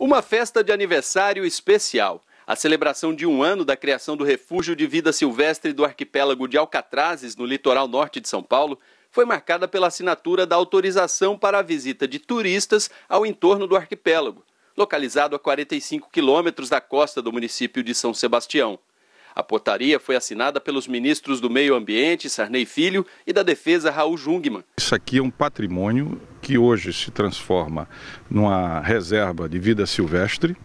Uma festa de aniversário especial. A celebração de um ano da criação do Refúgio de Vida Silvestre do arquipélago de Alcatrazes, no litoral norte de São Paulo, foi marcada pela assinatura da autorização para a visita de turistas ao entorno do arquipélago, localizado a 45 quilômetros da costa do município de São Sebastião. A portaria foi assinada pelos ministros do Meio Ambiente, Sarney Filho, e da Defesa, Raul Jungmann. Isso aqui é um patrimônio que hoje se transforma numa reserva de vida silvestre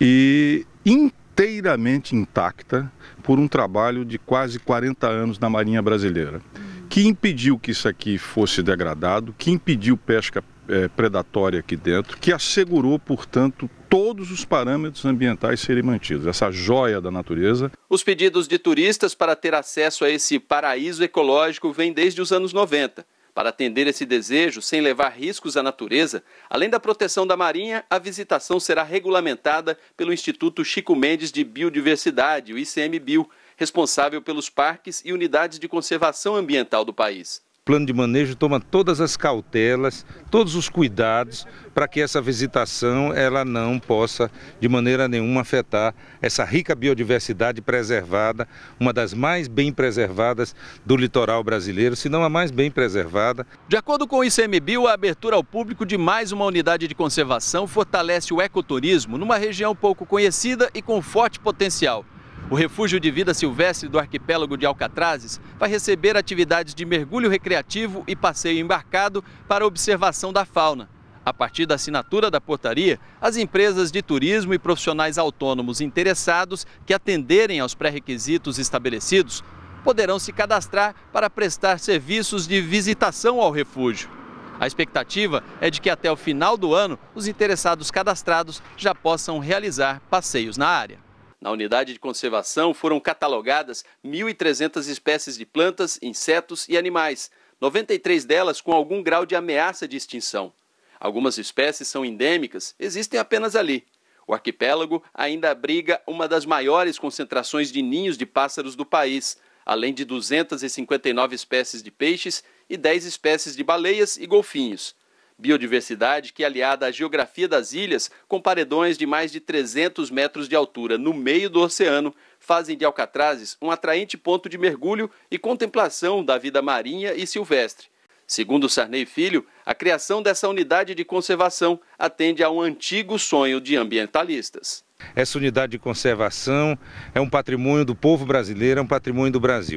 e inteiramente intacta por um trabalho de quase 40 anos na Marinha Brasileira, que impediu que isso aqui fosse degradado, que impediu pesca é, predatória aqui dentro, que assegurou, portanto, todos os parâmetros ambientais serem mantidos, essa joia da natureza. Os pedidos de turistas para ter acesso a esse paraíso ecológico vêm desde os anos 90. Para atender esse desejo, sem levar riscos à natureza, além da proteção da marinha, a visitação será regulamentada pelo Instituto Chico Mendes de Biodiversidade, o ICMBio, responsável pelos parques e unidades de conservação ambiental do país plano de manejo toma todas as cautelas, todos os cuidados para que essa visitação ela não possa de maneira nenhuma afetar essa rica biodiversidade preservada, uma das mais bem preservadas do litoral brasileiro, se não a mais bem preservada. De acordo com o ICMBio, a abertura ao público de mais uma unidade de conservação fortalece o ecoturismo numa região pouco conhecida e com forte potencial. O Refúgio de Vida Silvestre do arquipélago de Alcatrazes vai receber atividades de mergulho recreativo e passeio embarcado para observação da fauna. A partir da assinatura da portaria, as empresas de turismo e profissionais autônomos interessados que atenderem aos pré-requisitos estabelecidos poderão se cadastrar para prestar serviços de visitação ao refúgio. A expectativa é de que até o final do ano, os interessados cadastrados já possam realizar passeios na área. Na unidade de conservação foram catalogadas 1.300 espécies de plantas, insetos e animais, 93 delas com algum grau de ameaça de extinção. Algumas espécies são endêmicas, existem apenas ali. O arquipélago ainda abriga uma das maiores concentrações de ninhos de pássaros do país, além de 259 espécies de peixes e 10 espécies de baleias e golfinhos. Biodiversidade que, é aliada à geografia das ilhas, com paredões de mais de 300 metros de altura no meio do oceano, fazem de Alcatrazes um atraente ponto de mergulho e contemplação da vida marinha e silvestre. Segundo Sarney Filho, a criação dessa unidade de conservação atende a um antigo sonho de ambientalistas. Essa unidade de conservação é um patrimônio do povo brasileiro, é um patrimônio do Brasil.